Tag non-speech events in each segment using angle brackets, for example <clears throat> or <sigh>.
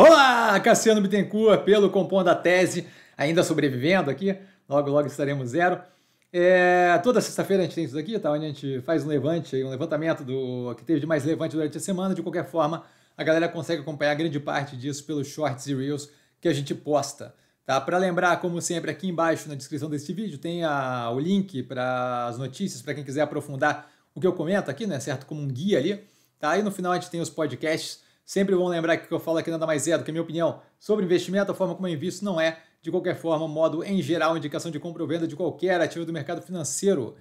Olá, Cassiano Bittencourt, pelo Compom da Tese, ainda sobrevivendo aqui, logo, logo estaremos zero. É, toda sexta-feira a gente tem isso aqui, tá? Onde a gente faz um levante, um levantamento do que teve de mais levante durante a semana. De qualquer forma, a galera consegue acompanhar grande parte disso pelos shorts e reels que a gente posta. Tá? Para lembrar, como sempre, aqui embaixo na descrição deste vídeo tem a, o link para as notícias, para quem quiser aprofundar o que eu comento aqui, né? Certo? Como um guia ali. Tá? E no final a gente tem os podcasts Sempre vão lembrar que o que eu falo aqui nada mais é do que a minha opinião sobre investimento, a forma como eu invisto não é, de qualquer forma, modo em geral, indicação de compra ou venda de qualquer ativo do mercado financeiro.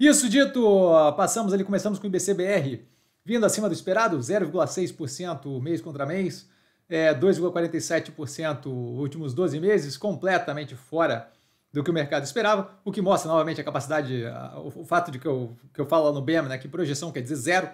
Isso dito, passamos ali, começamos com o IBCBR, vindo acima do esperado, 0,6% mês contra mês, é, 2,47% últimos 12 meses, completamente fora do que o mercado esperava, o que mostra novamente a capacidade, o fato de que eu, que eu falo lá no BEM, né, que projeção quer dizer zero,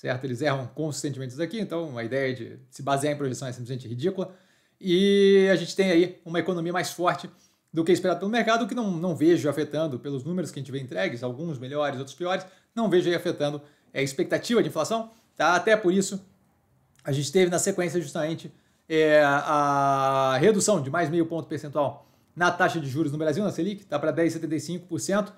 certo? Eles erram consistentemente isso aqui, então a ideia é de se basear em projeção é simplesmente ridícula. E a gente tem aí uma economia mais forte do que é esperado pelo mercado, que não, não vejo afetando pelos números que a gente vê entregues, alguns melhores, outros piores, não vejo aí afetando a é, expectativa de inflação. Tá? Até por isso, a gente teve na sequência justamente é, a redução de mais meio ponto percentual na taxa de juros no Brasil, na Selic, está para 10,75%.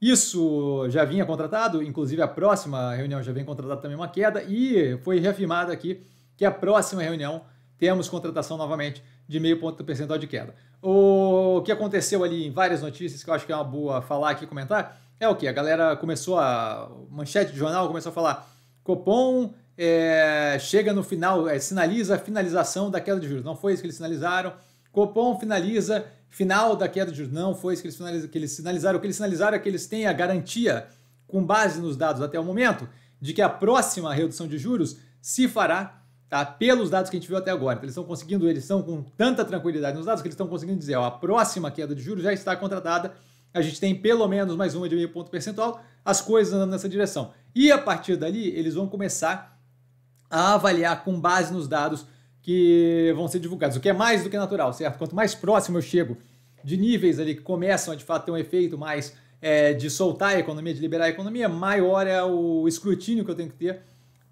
Isso já vinha contratado, inclusive a próxima reunião já vem contratada também uma queda e foi reafirmado aqui que a próxima reunião temos contratação novamente de meio ponto percentual de queda. O que aconteceu ali em várias notícias que eu acho que é uma boa falar aqui comentar é o que a galera começou a manchete de jornal começou a falar Copom é, chega no final é, sinaliza a finalização da queda de juros. Não foi isso que eles sinalizaram. Copom finaliza final da queda de juros. Não foi isso que eles, finalizaram que eles sinalizaram. O que eles sinalizaram é que eles têm a garantia, com base nos dados até o momento, de que a próxima redução de juros se fará tá, pelos dados que a gente viu até agora. Então, eles estão conseguindo, eles estão com tanta tranquilidade nos dados que eles estão conseguindo dizer: ó, a próxima queda de juros já está contratada. A gente tem pelo menos mais uma de meio ponto percentual, as coisas andando nessa direção. E a partir dali, eles vão começar a avaliar com base nos dados que vão ser divulgados, o que é mais do que natural, certo? Quanto mais próximo eu chego de níveis ali que começam a de fato ter um efeito mais é, de soltar a economia, de liberar a economia, maior é o escrutínio que eu tenho que ter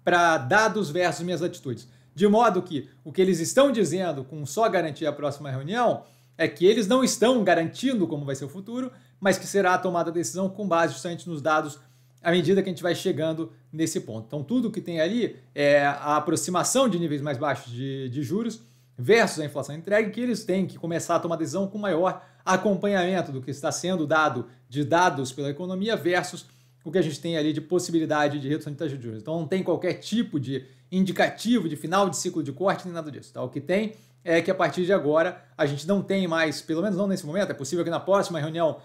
para dados versus minhas atitudes. De modo que o que eles estão dizendo com só garantir a próxima reunião é que eles não estão garantindo como vai ser o futuro, mas que será tomada a decisão com base justamente nos dados à medida que a gente vai chegando nesse ponto. Então, tudo que tem ali é a aproximação de níveis mais baixos de, de juros versus a inflação entregue, que eles têm que começar a tomar decisão com maior acompanhamento do que está sendo dado de dados pela economia versus o que a gente tem ali de possibilidade de redução de taxa de juros. Então não tem qualquer tipo de indicativo de final de ciclo de corte nem nada disso. Tá? O que tem é que a partir de agora a gente não tem mais, pelo menos não nesse momento, é possível que na próxima reunião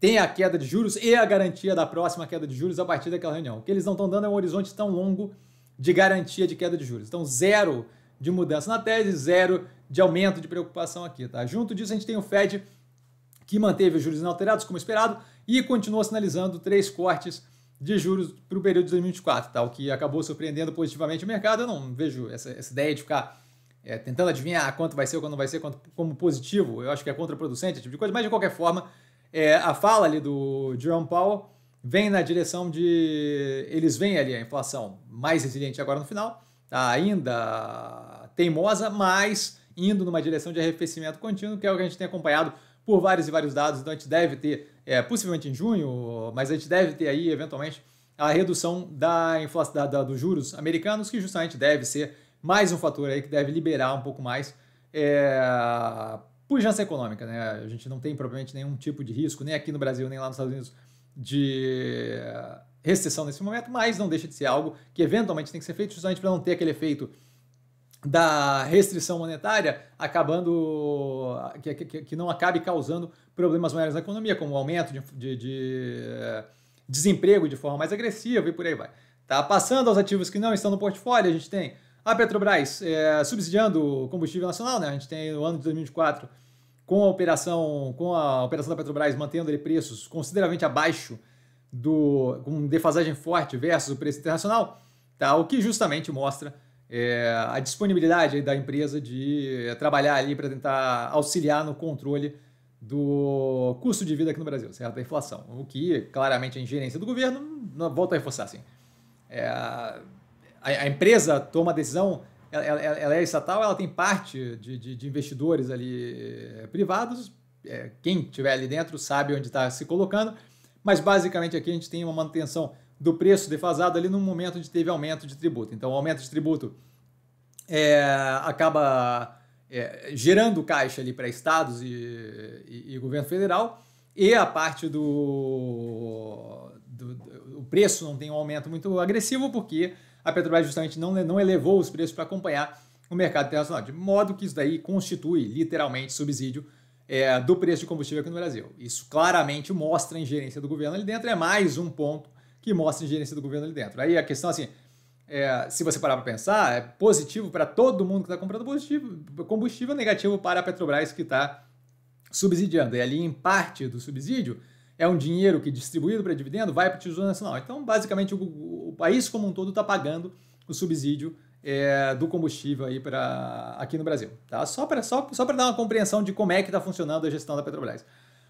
tem a queda de juros e a garantia da próxima queda de juros a partir daquela reunião. O que eles não estão dando é um horizonte tão longo de garantia de queda de juros. Então, zero de mudança na tese, zero de aumento de preocupação aqui. Tá? Junto disso, a gente tem o Fed que manteve os juros inalterados, como esperado, e continuou sinalizando três cortes de juros para o período de 2024, tá? o que acabou surpreendendo positivamente o mercado. Eu não vejo essa, essa ideia de ficar é, tentando adivinhar quanto vai ser, quando vai ser, quanto, como positivo. Eu acho que é contraproducente, esse tipo de coisa, mas de qualquer forma é, a fala ali do Jerome Powell vem na direção de. Eles veem ali a inflação mais resiliente agora no final, tá ainda teimosa, mas indo numa direção de arrefecimento contínuo, que é o que a gente tem acompanhado por vários e vários dados. Então a gente deve ter, é, possivelmente em junho, mas a gente deve ter aí, eventualmente, a redução da inflação da, da, dos juros americanos, que justamente deve ser mais um fator aí que deve liberar um pouco mais é, pujança econômica, né? A gente não tem provavelmente nenhum tipo de risco, nem aqui no Brasil, nem lá nos Estados Unidos, de recessão nesse momento, mas não deixa de ser algo que eventualmente tem que ser feito justamente para não ter aquele efeito da restrição monetária acabando que, que, que não acabe causando problemas maiores na economia, como o aumento de, de, de desemprego de forma mais agressiva e por aí vai. Tá? Passando aos ativos que não estão no portfólio, a gente tem a Petrobras é, subsidiando o combustível nacional, né? A gente tem no ano de 2024 com a operação com a operação da Petrobras mantendo preços consideravelmente abaixo do com defasagem forte versus o preço internacional, tá? O que justamente mostra é, a disponibilidade da empresa de é, trabalhar ali para tentar auxiliar no controle do custo de vida aqui no Brasil, certo? Da inflação, o que claramente a é ingerência do governo, volta a reforçar assim. É, a, a empresa toma a decisão, ela, ela, ela, é estatal, ela tem parte de, de, de investidores ali eh, privados, é, quem tiver ali dentro sabe onde está se colocando, mas basicamente aqui a gente tem uma manutenção do preço defasado ali no momento onde teve aumento de tributo. Então, o aumento de tributo é, acaba é, gerando caixa ali para estados e, e, e, governo federal e a parte do, do, do, o preço não tem um aumento muito agressivo porque a Petrobras justamente não, não elevou os preços para acompanhar o mercado internacional, de modo que isso daí constitui literalmente subsídio é, do preço de combustível aqui no Brasil. Isso claramente mostra a ingerência do governo ali dentro, é mais um ponto que mostra a ingerência do governo ali dentro. Aí a questão assim, é, se você parar para pensar, é positivo para todo mundo que está comprando combustível, combustível negativo para a Petrobras que está subsidiando. E ali, em parte do subsídio, é um dinheiro que distribuído para dividendo vai para o Tesouro Nacional. Então, basicamente, o, o país como um todo está pagando o subsídio é, do combustível aí pra, aqui no Brasil. Tá? Só para só, só dar uma compreensão de como é que está funcionando a gestão da Petrobras.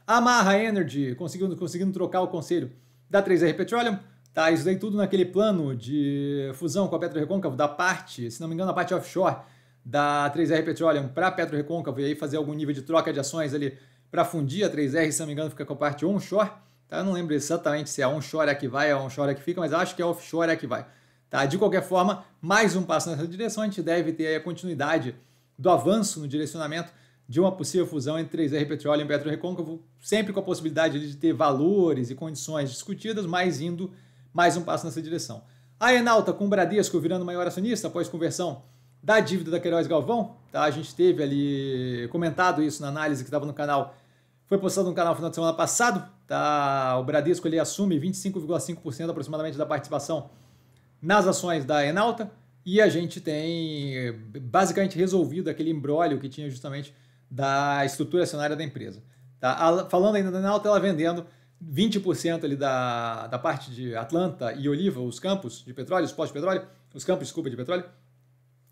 A Marra Energy conseguindo, conseguindo trocar o conselho da 3R Petroleum. Tá, isso daí tudo naquele plano de fusão com a Petro Recôncavo, da parte, se não me engano, a parte offshore da 3R Petroleum para a Petro Recôncavo e aí fazer algum nível de troca de ações ali para fundir, a 3R, se não me engano, fica com a parte onshore, tá? Eu não lembro exatamente se é onshore é que vai, é onshore é que fica, mas acho que é offshore é que vai, tá? De qualquer forma, mais um passo nessa direção, a gente deve ter a continuidade do avanço no direcionamento de uma possível fusão entre 3R Petróleo e Petro Recôncavo, sempre com a possibilidade de ter valores e condições discutidas, mas indo mais um passo nessa direção. A Enalta com o Bradesco virando maior acionista após conversão da dívida da Queiroz Galvão. Tá? A gente teve ali comentado isso na análise que estava no canal. Foi postado no canal no final de semana passado. Tá? O Bradesco ele assume 25,5% aproximadamente da participação nas ações da Enalta. E a gente tem basicamente resolvido aquele embrólio que tinha justamente da estrutura acionária da empresa. Tá? Falando ainda da Enalta, ela vendendo 20% ali da, da parte de Atlanta e Oliva, os campos de petróleo, os de petróleo os campos, desculpa, de petróleo,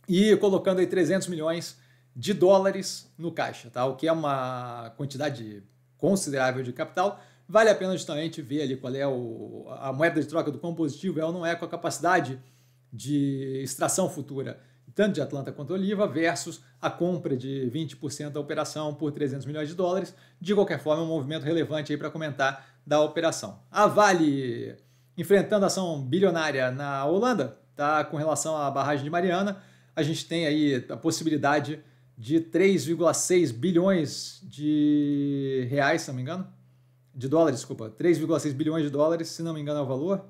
e colocando aí 300 milhões de dólares no caixa, tá? o que é uma quantidade considerável de capital. Vale a pena justamente ver ali qual é o, a moeda de troca do compositivo, é ou não é, com a capacidade de extração futura, tanto de Atlanta quanto Oliva, versus a compra de 20% da operação por 300 milhões de dólares. De qualquer forma, é um movimento relevante aí para comentar da operação. A Vale enfrentando ação bilionária na Holanda, tá? com relação à barragem de Mariana, a gente tem aí a possibilidade de 3,6 bilhões de reais, se não me engano. De dólares, desculpa. 3,6 bilhões de dólares, se não me engano é o valor.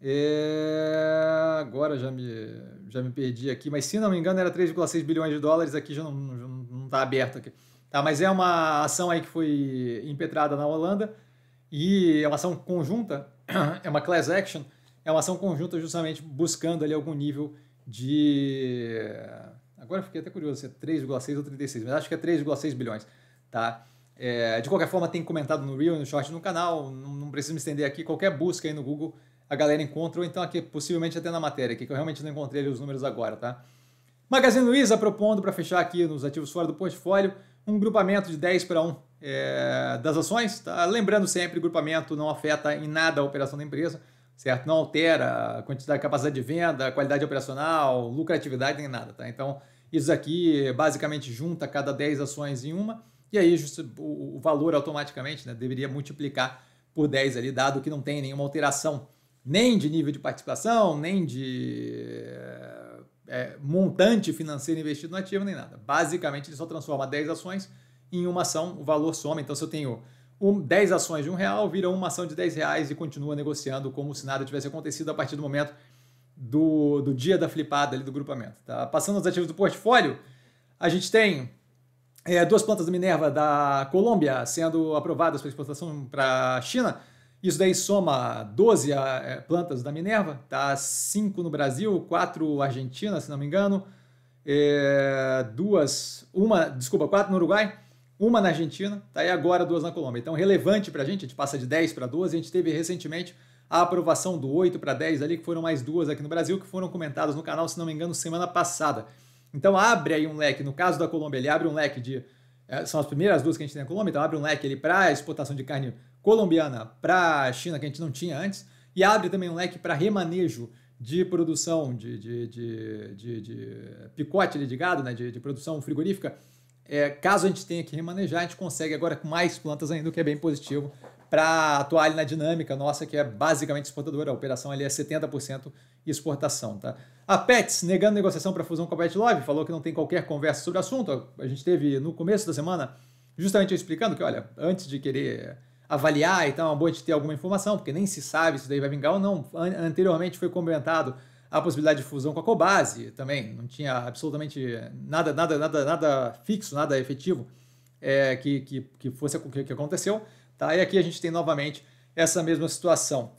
É... Agora já me, já me perdi aqui, mas se não me engano era 3,6 bilhões de dólares, aqui já não está aberto aqui. Tá, mas é uma ação aí que foi impetrada na Holanda e é uma ação conjunta, <clears throat> é uma class action, é uma ação conjunta justamente buscando ali algum nível de. Agora fiquei até curioso se é 3,6 ou 36, mas acho que é 3,6 bilhões. Tá? É, de qualquer forma, tem comentado no Reel, no Short, no canal, não, não preciso me estender aqui. Qualquer busca aí no Google a galera encontra, ou então aqui, possivelmente até na matéria aqui, que eu realmente não encontrei os números agora, tá? Magazine Luiza propondo para fechar aqui nos ativos fora do portfólio um grupamento de 10 para 1 é, das ações. Tá? Lembrando sempre, grupamento não afeta em nada a operação da empresa certo? Não altera a quantidade, a capacidade de venda, a qualidade operacional, lucratividade, nem nada, tá? Então, isso aqui basicamente junta cada 10 ações em uma, e aí o valor automaticamente né, deveria multiplicar por 10 ali, dado que não tem nenhuma alteração, nem de nível de participação, nem de é, montante financeiro investido no ativo, nem nada. Basicamente, ele só transforma 10 ações em uma ação, o valor soma. Então, se eu tenho um, 10 ações de um real viram uma ação de 10 reais e continua negociando como se nada tivesse acontecido a partir do momento do, do dia da flipada ali do grupamento. Tá? Passando aos ativos do portfólio, a gente tem é, duas plantas da Minerva da Colômbia sendo aprovadas para exportação para a China. Isso daí soma 12 é, plantas da Minerva, tá? 5 no Brasil, 4 Argentina, se não me engano, é, duas, uma, desculpa, 4 no Uruguai, uma na Argentina, tá aí agora duas na Colômbia. Então, relevante para a gente, a gente passa de 10 para 12, a gente teve recentemente a aprovação do 8 para 10 ali, que foram mais duas aqui no Brasil, que foram comentadas no canal, se não me engano, semana passada. Então, abre aí um leque, no caso da Colômbia, ele abre um leque de. É, são as primeiras duas que a gente tem na Colômbia, então abre um leque ali para exportação de carne colombiana para a China, que a gente não tinha antes, e abre também um leque para remanejo de produção de, de, de, de, de picote de gado, né, de, de produção frigorífica é, caso a gente tenha que remanejar, a gente consegue agora com mais plantas ainda, o que é bem positivo para atuar ali na dinâmica nossa, que é basicamente exportadora. A operação ali é 70% exportação, tá? A Pets, negando negociação para fusão com a love falou que não tem qualquer conversa sobre o assunto. A gente teve no começo da semana, justamente eu explicando que, olha, antes de querer avaliar e então, tal, é bom de ter alguma informação, porque nem se sabe se daí vai vingar ou não. Anteriormente foi comentado a possibilidade de fusão com a Cobase também, não tinha absolutamente nada, nada, nada, nada fixo, nada efetivo é, que, que, que fosse o que, que aconteceu. Tá? E aqui a gente tem novamente essa mesma situação.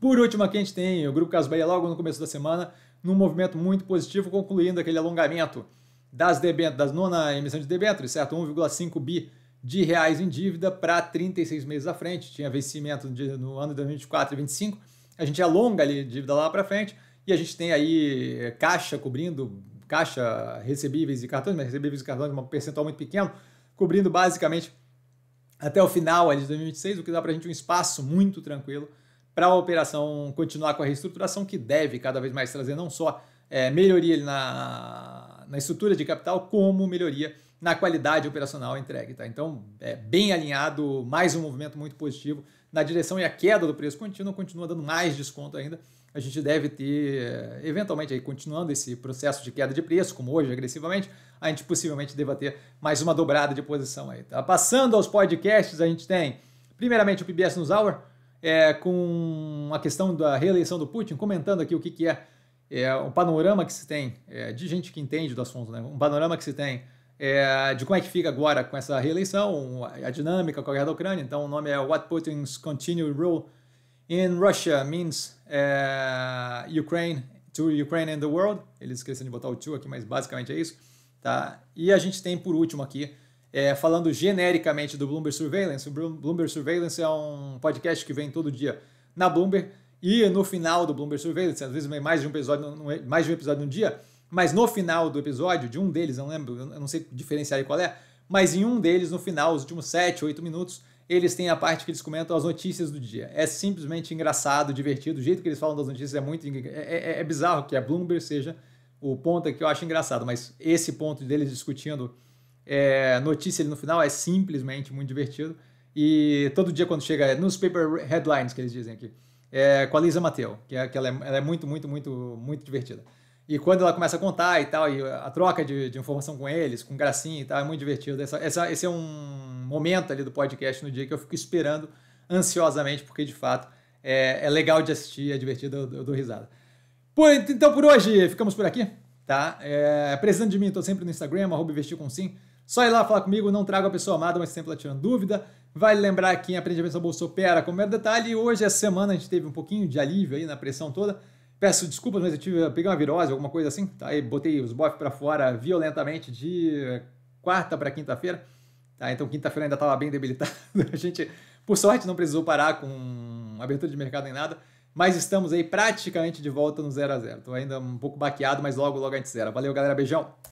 Por último, aqui a gente tem o Grupo Caso Bahia logo no começo da semana, num movimento muito positivo, concluindo aquele alongamento das das nona emissão de debêntures, certo? 1,5 bi de reais em dívida para 36 meses à frente. Tinha vencimento de, no ano de 2024 e 2025. A gente alonga ali dívida lá para frente e a gente tem aí eh, caixa cobrindo, caixa recebíveis e cartões, mas recebíveis e cartões de é um percentual muito pequeno, cobrindo basicamente até o final de 2026, o que dá para a gente um espaço muito tranquilo para a operação continuar com a reestruturação que deve cada vez mais trazer não só é, melhoria na, na estrutura de capital, como melhoria na qualidade operacional entregue. Tá? Então, é bem alinhado, mais um movimento muito positivo na direção e a queda do preço contínuo continua dando mais desconto ainda. A gente deve ter, eventualmente, aí, continuando esse processo de queda de preço, como hoje, agressivamente, a gente possivelmente deva ter mais uma dobrada de posição aí. Tá? Passando aos podcasts, a gente tem, primeiramente, o PBS News Hour, é, com a questão da reeleição do Putin, comentando aqui o que, que é, é um panorama que se tem é, de gente que entende do assunto, né? um panorama que se tem é, de como é que fica agora com essa reeleição, a dinâmica com a guerra da Ucrânia. Então, o nome é What Putin's Continued Rule in Russia Means é, Ukraine to Ukraine and the World. Eles esqueceram de botar o to aqui, mas basicamente é isso. Tá? E a gente tem, por último aqui, é, falando genericamente do Bloomberg Surveillance. O Bloomberg Surveillance é um podcast que vem todo dia na Bloomberg. E no final do Bloomberg Surveillance, às vezes mais de um episódio, mais de um episódio no dia, mas no final do episódio, de um deles, não lembro, eu não sei diferenciar qual é, mas em um deles, no final, os últimos 7, 8 minutos, eles têm a parte que eles comentam as notícias do dia. É simplesmente engraçado, divertido. O jeito que eles falam das notícias é muito. É, é, é bizarro que a Bloomberg seja o ponto que eu acho engraçado, mas esse ponto deles discutindo é, notícia ali no final é simplesmente muito divertido. E todo dia, quando chega newspaper headlines, que eles dizem aqui, é, com a Lisa Mateu, que, é, que ela, é, ela é muito, muito, muito, muito divertida. E quando ela começa a contar e tal, e a troca de, de informação com eles, com gracinha e tal, é muito divertido. Essa, essa, esse é um momento ali do podcast no dia que eu fico esperando ansiosamente, porque de fato é, é legal de assistir, é divertido, eu, eu dou risada. Por, então por hoje, ficamos por aqui, tá? É, precisando de mim, estou sempre no Instagram, arroba investir com sim. Só ir lá falar comigo, não trago a pessoa amada, mas sempre lá tirando dúvida. Vale lembrar que em Aprendimento da Bolsa Opera, como é detalhe, hoje, essa é semana, a gente teve um pouquinho de alívio aí na pressão toda, Peço desculpas, mas eu tive, peguei uma virose, alguma coisa assim. Tá? E botei os bofs para fora violentamente de eh, quarta para quinta-feira. Tá? Então, quinta-feira ainda estava bem debilitado. <laughs> A gente, por sorte, não precisou parar com abertura de mercado nem nada. Mas estamos aí praticamente de volta no 0 a 0 Estou ainda um pouco baqueado, mas logo, logo a gente zera. Valeu, galera. Beijão.